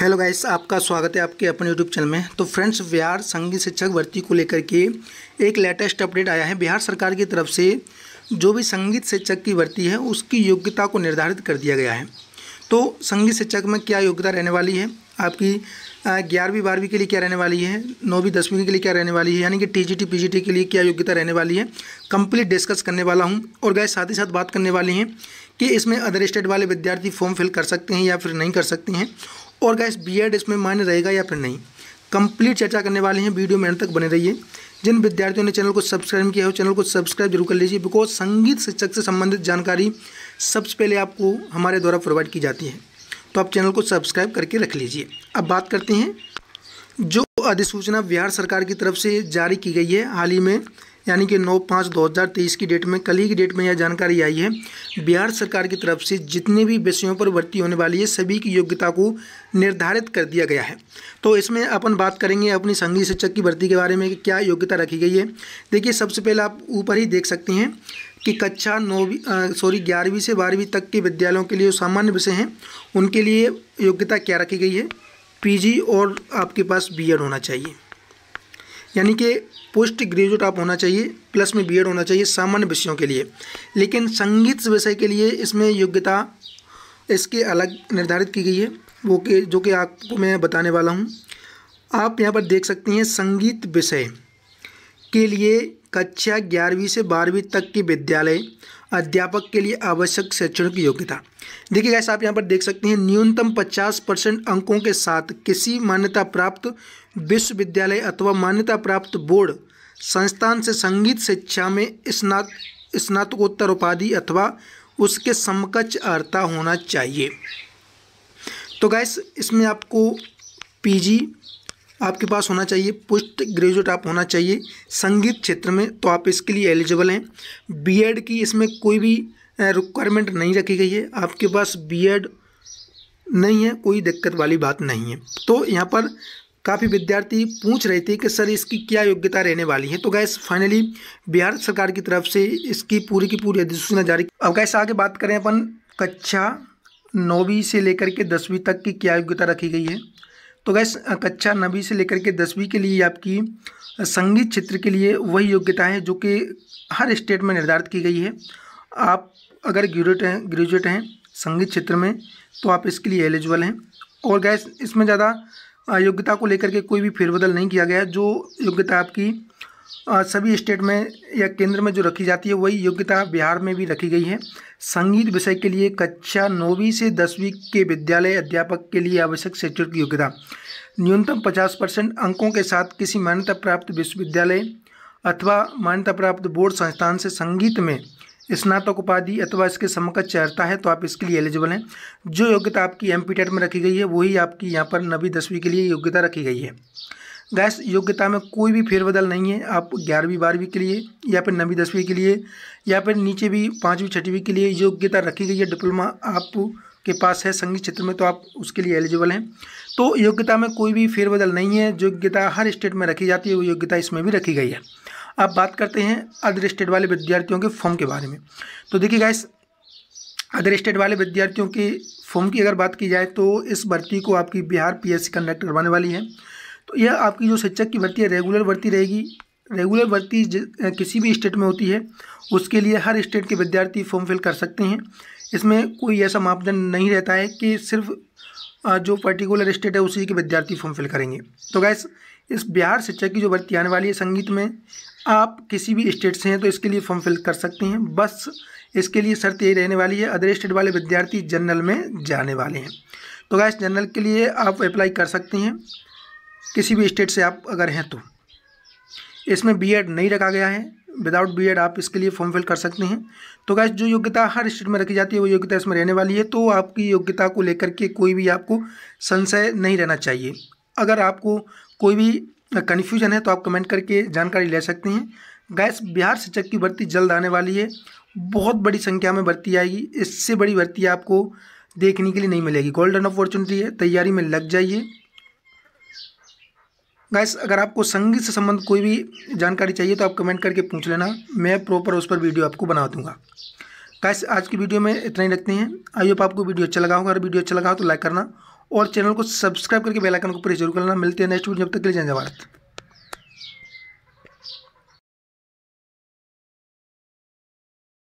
hello guys आपका स्वागत है आपके अपने यूट्यूब चैनल में तो फ्रेंड्स बिहार संगीत शिक्षक भर्ती को लेकर के एक लेटेस्ट अपडेट आया है बिहार सरकार की तरफ से जो भी संगीत शिक्षक की भर्ती है उसकी योग्यता को निर्धारित कर दिया गया है तो संगीत शिक्षक में क्या योग्यता रहने वाली है आपकी ग्यारहवीं बारहवीं के लिए क्या रहने वाली है नौवीं दसवीं के लिए क्या रहने वाली है यानी कि टी जी टी पी के लिए क्या योग्यता रहने वाली है कंप्लीट डिस्कस करने वाला हूँ और गाय साथ ही साथ बात करने वाली हैं कि इसमें अदर स्टेट वाले विद्यार्थी फॉर्म फिल कर सकते हैं या फिर नहीं कर सकते हैं और गैस बी एड इसमें मान्य रहेगा या फिर नहीं कंप्लीट चर्चा करने वाले हैं वीडियो में अंत तक बने रहिए जिन विद्यार्थियों ने चैनल को सब्सक्राइब किया हो चैनल को सब्सक्राइब जरूर कर लीजिए बिकॉज संगीत शिक्षक से संबंधित जानकारी सबसे पहले आपको हमारे द्वारा प्रोवाइड की जाती है तो आप चैनल को सब्सक्राइब करके रख लीजिए अब बात करते हैं जो अधिसूचना बिहार सरकार की तरफ से जारी की गई है हाल ही में यानी कि 9 पाँच 2023 की डेट में कल ही की डेट में यह जानकारी आई है बिहार सरकार की तरफ से जितने भी विषयों पर भर्ती होने वाली है सभी की योग्यता को निर्धारित कर दिया गया है तो इसमें अपन बात करेंगे अपनी संघीय शिक्षक की भर्ती के बारे में कि क्या योग्यता रखी गई है देखिए सबसे पहले आप ऊपर ही देख सकते हैं कि कक्षा नौवीं सॉरी ग्यारहवीं से बारहवीं तक के विद्यालयों के लिए सामान्य विषय हैं उनके लिए योग्यता क्या रखी गई है पीजी और आपके पास बीएड होना चाहिए यानी कि पोस्ट ग्रेजुएट आप होना चाहिए प्लस में बीएड होना चाहिए सामान्य विषयों के लिए लेकिन संगीत विषय के लिए इसमें योग्यता इसके अलग निर्धारित की गई है वो के जो कि आपको मैं बताने वाला हूँ आप यहाँ पर देख सकते हैं संगीत विषय के लिए कक्षा ग्यारहवीं से बारहवीं तक की विद्यालय अध्यापक के लिए आवश्यक शैक्षणिक योग्यता देखिए गैस आप यहाँ पर देख सकते हैं न्यूनतम 50 परसेंट अंकों के साथ किसी मान्यता प्राप्त विश्वविद्यालय अथवा मान्यता प्राप्त बोर्ड संस्थान से संगीत शिक्षा में स्नात स्नातकोत्तर उपाधि अथवा उसके समकक्ष अर्ता होना चाहिए तो गैस इसमें आपको पी आपके पास होना चाहिए पोस्ट ग्रेजुएट आप होना चाहिए संगीत क्षेत्र में तो आप इसके लिए एलिजिबल हैं बीएड की इसमें कोई भी रिक्वायरमेंट नहीं रखी गई है आपके पास बीएड नहीं है कोई दिक्कत वाली बात नहीं है तो यहाँ पर काफ़ी विद्यार्थी पूछ रहे थे कि सर इसकी क्या योग्यता रहने वाली है तो गैस फाइनली बिहार सरकार की तरफ से इसकी पूरी की पूरी अधिसूचना जारी अब गैस आगे बात करें अपन कक्षा नौवीं से लेकर के दसवीं तक की क्या योग्यता रखी गई है तो गैस कक्षा नवी से लेकर के दसवीं के लिए आपकी संगीत क्षेत्र के लिए वही योग्यता है जो कि हर स्टेट में निर्धारित की गई है आप अगर ग्रेजुएट हैं ग्रेजुएट हैं संगीत क्षेत्र में तो आप इसके लिए एलिजिबल हैं और गैस इसमें ज़्यादा योग्यता को लेकर के कोई भी फेरबदल नहीं किया गया जो योग्यता आपकी सभी स्टेट में या केंद्र में जो रखी जाती है वही योग्यता बिहार में भी रखी गई है संगीत विषय के लिए कक्षा नौवीं से दसवीं के विद्यालय अध्यापक के लिए आवश्यक शैक्षणिक योग्यता न्यूनतम पचास परसेंट अंकों के साथ किसी मान्यता प्राप्त विश्वविद्यालय अथवा मान्यता प्राप्त बोर्ड संस्थान से संगीत में स्नातक उपाधि अथवा इसके समकक्ष चहरता है तो आप इसके लिए एलिजिबल हैं जो योग्यता आपकी एम में रखी गई है वही आपकी यहाँ पर नवी दसवीं के लिए योग्यता रखी गई है गैस योग्यता में कोई भी फेरबदल नहीं है आप ग्यारहवीं बारहवीं के लिए या फिर नवीं दसवीं के लिए या फिर नीचे भी पाँचवीं छठवीं के लिए योग्यता रखी गई है डिप्लोमा आप के पास है संगीत क्षेत्र में तो आप उसके लिए एलिजिबल हैं तो योग्यता में कोई भी फेरबदल नहीं है योग्यता हर स्टेट में रखी जाती है वो योग्यता इसमें भी रखी गई है अब बात करते हैं अदर स्टेट वाले विद्यार्थियों के फॉर्म के बारे में तो देखिए गैस अदर स्टेट वाले विद्यार्थियों के फॉर्म की अगर बात की जाए तो इस भर्ती को आपकी बिहार पीएससी कंडक्ट करवाने वाली है यह आपकी जो शिक्षक की भर्ती है रेगुलर भर्ती रहेगी रेगुलर भर्ती किसी भी स्टेट में होती है उसके लिए हर स्टेट के विद्यार्थी फॉर्म फिल कर सकते हैं इसमें कोई ऐसा मापदंड नहीं रहता है कि सिर्फ जो पर्टिकुलर स्टेट है उसी के विद्यार्थी फॉर्म फिल करेंगे तो गैस इस बिहार शिक्षक की जो भर्ती आने वाली है संगीत में आप किसी भी स्टेट से हैं तो इसके लिए फॉर्म फिल कर सकते हैं बस इसके लिए शर्त यही रहने वाली है अदर स्टेट वाले विद्यार्थी जनरल में जाने वाले हैं तो गैस जनरल के लिए आप अप्लाई कर सकते हैं किसी भी स्टेट से आप अगर हैं तो इसमें बीएड नहीं रखा गया है विदाउट बीएड आप इसके लिए फॉर्म फिल कर सकते हैं तो गैस जो योग्यता हर स्टेट में रखी जाती है वो योग्यता इसमें रहने वाली है तो आपकी योग्यता को लेकर के कोई भी आपको संशय नहीं रहना चाहिए अगर आपको कोई भी कन्फ्यूजन है तो आप कमेंट करके जानकारी ले सकते हैं गैस बिहार शिक्षक की भर्ती जल्द आने वाली है बहुत बड़ी संख्या में भर्ती आएगी इससे बड़ी भर्ती आपको देखने के लिए नहीं मिलेगी गोल्डन अपॉर्चुनिटी है तैयारी में लग जाइए गैस अगर आपको संगीत से संबंध कोई भी जानकारी चाहिए तो आप कमेंट करके पूछ लेना मैं प्रॉपर उस पर वीडियो आपको बना दूंगा गैस आज की वीडियो में इतना ही रखते हैं आई होप आपको वीडियो अच्छा लगा होगा अगर वीडियो अच्छा लगा हो तो लाइक करना और चैनल को सब्सक्राइब करके बेलाइकन को प्रेस जरूर करना मिलते हैं नेक्स्ट वीडियो जब तक के लिए जय भारत